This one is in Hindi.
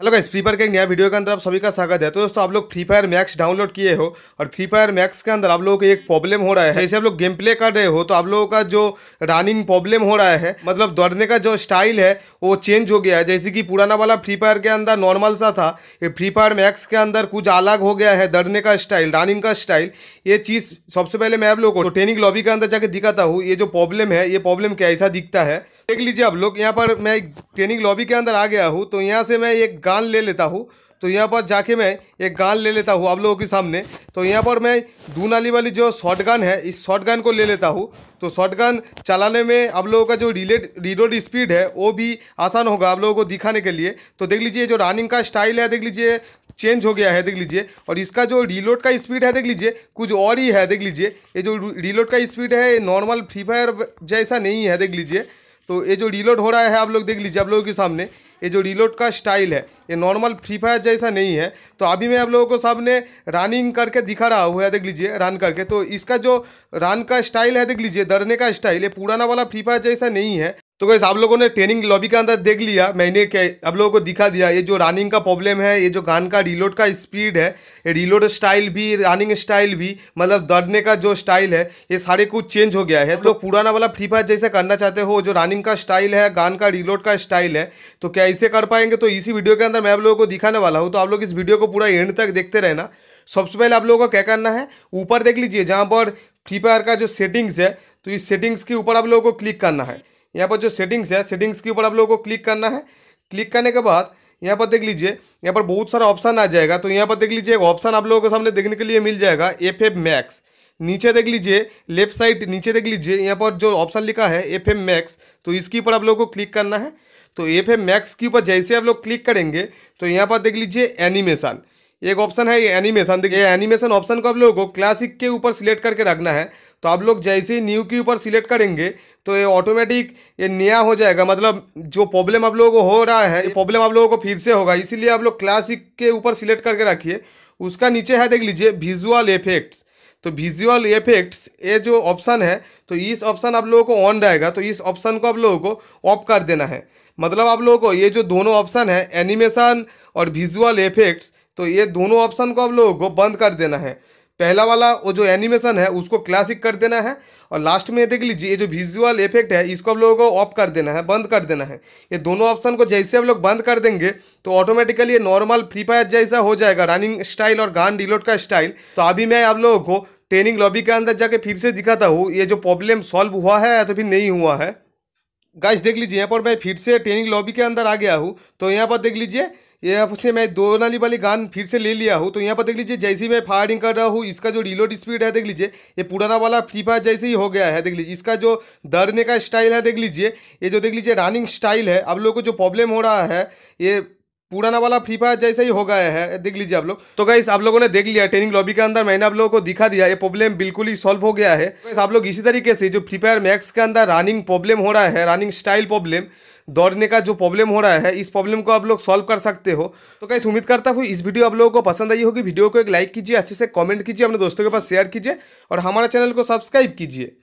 हेलो गाइस फ्री फायर के नया वीडियो के अंदर आप सभी का स्वागत है तो दोस्तों आप लोग फ्री फायर मैक्स डाउनलोड किए हो और फ्री फायर मैक्स के अंदर आप लोगों को एक प्रॉब्लम हो रहा है जैसे आप लोग गेम प्ले कर रहे हो तो आप लोगों का जो रनिंग प्रॉब्लम हो रहा है मतलब दौड़ने का जो स्टाइल है वो चेंज हो गया है जैसे कि पुराना वाला फ्री फायर के अंदर नॉर्मल सा था ये फ्री फायर मैक्स के अंदर कुछ अलग हो गया है दौड़ने का स्टाइल रनिंग का स्टाइल ये चीज़ सबसे पहले मैं आप लोगों को ट्रेनिंग लॉबी के अंदर जाकर दिखाता हूँ ये जो प्रॉब्लम है ये प्रॉब्लम कैसा दिखता है देख लीजिए आप लोग यहाँ पर मैं ट्रेनिंग लॉबी के अंदर आ गया हूँ तो यहाँ से मैं एक गान ले लेता हूँ तो यहाँ पर जाके मैं एक गान ले लेता हूँ आप लोगों के सामने तो यहाँ पर मैं दून आली वाली जो शॉर्ट गान है इस शॉर्ट गान को ले लेता हूँ तो शॉर्ट गान चलाने में आप लोगों का जो रिलेट रिलोड स्पीड है वो भी आसान होगा आप लोगों को दिखाने के लिए तो देख लीजिए जो रनिंग का स्टाइल है देख लीजिए चेंज हो गया है देख लीजिए और इसका जो रिलोड का स्पीड है देख लीजिए कुछ और ही है देख लीजिए ये जो रिलोड का स्पीड है ये नॉर्मल फ्री फायर जैसा नहीं है देख लीजिए तो ये जो रिलोड हो रहा है आप लोग देख लीजिए आप लोगों के सामने ये जो रिलोड का स्टाइल है ये नॉर्मल फ्री फायर जैसा नहीं है तो अभी मैं आप लोगों को सामने रनिंग करके दिखा रहा हूँ देख लीजिए रन करके तो इसका जो रन का स्टाइल है देख लीजिए दरने का स्टाइल ये पुराना वाला फ्री फायर जैसा नहीं है तो कैसे आप लोगों ने ट्रेनिंग लॉबी के अंदर देख लिया मैंने क्या आप लोगों को दिखा दिया ये जो रनिंग का प्रॉब्लम है ये जो गान का रिलोड का स्पीड है ये रीलोड स्टाइल भी रनिंग स्टाइल भी मतलब दौड़ने का जो स्टाइल है ये सारे कुछ चेंज हो गया है तो पुराना वाला फ्री फायर जैसे करना चाहते हो जो रनिंग का स्टाइल है गान का रिलोड का स्टाइल है तो क्या इसे कर पाएंगे तो इसी वीडियो के अंदर मैं आप लोगों को दिखाने वाला हूँ तो आप लोग इस वीडियो को पूरा एंड तक देखते रहना सबसे पहले आप लोगों को क्या करना है ऊपर देख लीजिए जहाँ पर फ्री फायर का जो सेटिंग्स है तो इस सेटिंग्स के ऊपर आप लोगों को क्लिक करना है यहाँ पर जो सेटिंग्स है सेटिंग्स के ऊपर आप लोगों को क्लिक करना है क्लिक करने के बाद यहाँ पर देख लीजिए यहाँ पर बहुत सारा ऑप्शन आ जाएगा तो यहाँ पर देख लीजिए एक ऑप्शन आप लोगों के सामने देखने के लिए मिल जाएगा एफ एफ मैक्स नीचे देख लीजिए लेफ्ट साइड नीचे देख लीजिए यहाँ पर जो ऑप्शन लिखा है एफ एम मैक्स तो इसके ऊपर आप लोगों को क्लिक करना है तो एफ एम मैक्स के ऊपर जैसे आप लोग क्लिक करेंगे तो यहाँ पर देख लीजिए एनिमेशन एक ऑप्शन है ये एनिमेशन देखिए एनिमेशन ऑप्शन को आप लोगों को क्लासिक के ऊपर सिलेक्ट करके रखना है तो आप लोग जैसे ही न्यू के ऊपर सिलेक्ट करेंगे तो ये ऑटोमेटिक ये नया हो जाएगा मतलब जो प्रॉब्लम आप लोगों को हो रहा है ये प्रॉब्लम आप लोगों को फिर से होगा इसीलिए आप लोग क्लासिक के ऊपर सिलेक्ट करके रखिए उसका नीचे है देख लीजिए विजुअल इफेक्ट्स तो विजुअल इफेक्ट्स ये जो ऑप्शन है तो इस ऑप्शन आप लोगों को ऑन रहेगा तो इस ऑप्शन को आप लोगों को ऑफ कर देना है मतलब आप लोगों को ये जो दोनों ऑप्शन है एनिमेशन और विजुअल इफेक्ट्स तो ये दोनों ऑप्शन को आप लोगों को बंद कर देना है पहला वाला वो जो एनिमेशन है उसको क्लासिक कर देना है और लास्ट में देख लीजिए ये जो विजुअल इफेक्ट है इसको आप लोगों को ऑफ कर देना है बंद कर देना है ये दोनों ऑप्शन को जैसे आप लोग बंद कर देंगे तो ऑटोमेटिकली ये नॉर्मल फ्री फायर जैसा हो जाएगा रनिंग स्टाइल और गान डिलोड का स्टाइल तो अभी मैं आप लोगों को ट्रेनिंग लॉबी के अंदर जाके फिर से दिखाता हूँ ये जो प्रॉब्लम सॉल्व हुआ है या तो फिर नहीं हुआ है गाइस देख लीजिए यहाँ पर मैं फिर से ट्रेनिंग लॉबी के अंदर आ गया हूँ तो यहाँ पर देख लीजिए ये आपसे से मैं दो नाली वाली गान फिर से ले लिया हूँ तो यहाँ पर देख लीजिए जैसे ही मैं फायरिंग कर रहा हूँ इसका जो रिलोड स्पीड है देख लीजिए ये पुराना वाला फ्री फायर जैसे ही हो गया है देख लीजिए इसका जो दरने का स्टाइल है देख लीजिए ये जो देख लीजिए रनिंग स्टाइल है आप लोगों को जो प्रॉब्लम हो रहा है ये पुराना वाला फ्री फायर जैसा ही हो गया है देख लीजिए आप लोग तो गाइस आप लोगों ने देख लिया ट्रेनिंग लॉबी के अंदर मैंने आप लोगों को दिखा दिया ये प्रॉब्लम बिल्कुल ही सॉल्व हो गया है तो आप लोग इसी तरीके से जो फ्री फायर मैक्स के अंदर रनिंग प्रॉब्लम हो रहा है रनिंग स्टाइल प्रॉब्लम दौड़ने का जो प्रॉब्लम हो रहा है इस प्रॉब्लम को आप लोग सॉल्व कर सकते हो तो कैसे उम्मीद करता हूँ इस वीडियो आप लोगों को पसंद आई होगी वीडियो को एक लाइक कीजिए अच्छे से कॉमेंट कीजिए अपने दोस्तों के पास शेयर कीजिए और हमारे चैनल को सब्सक्राइब कीजिए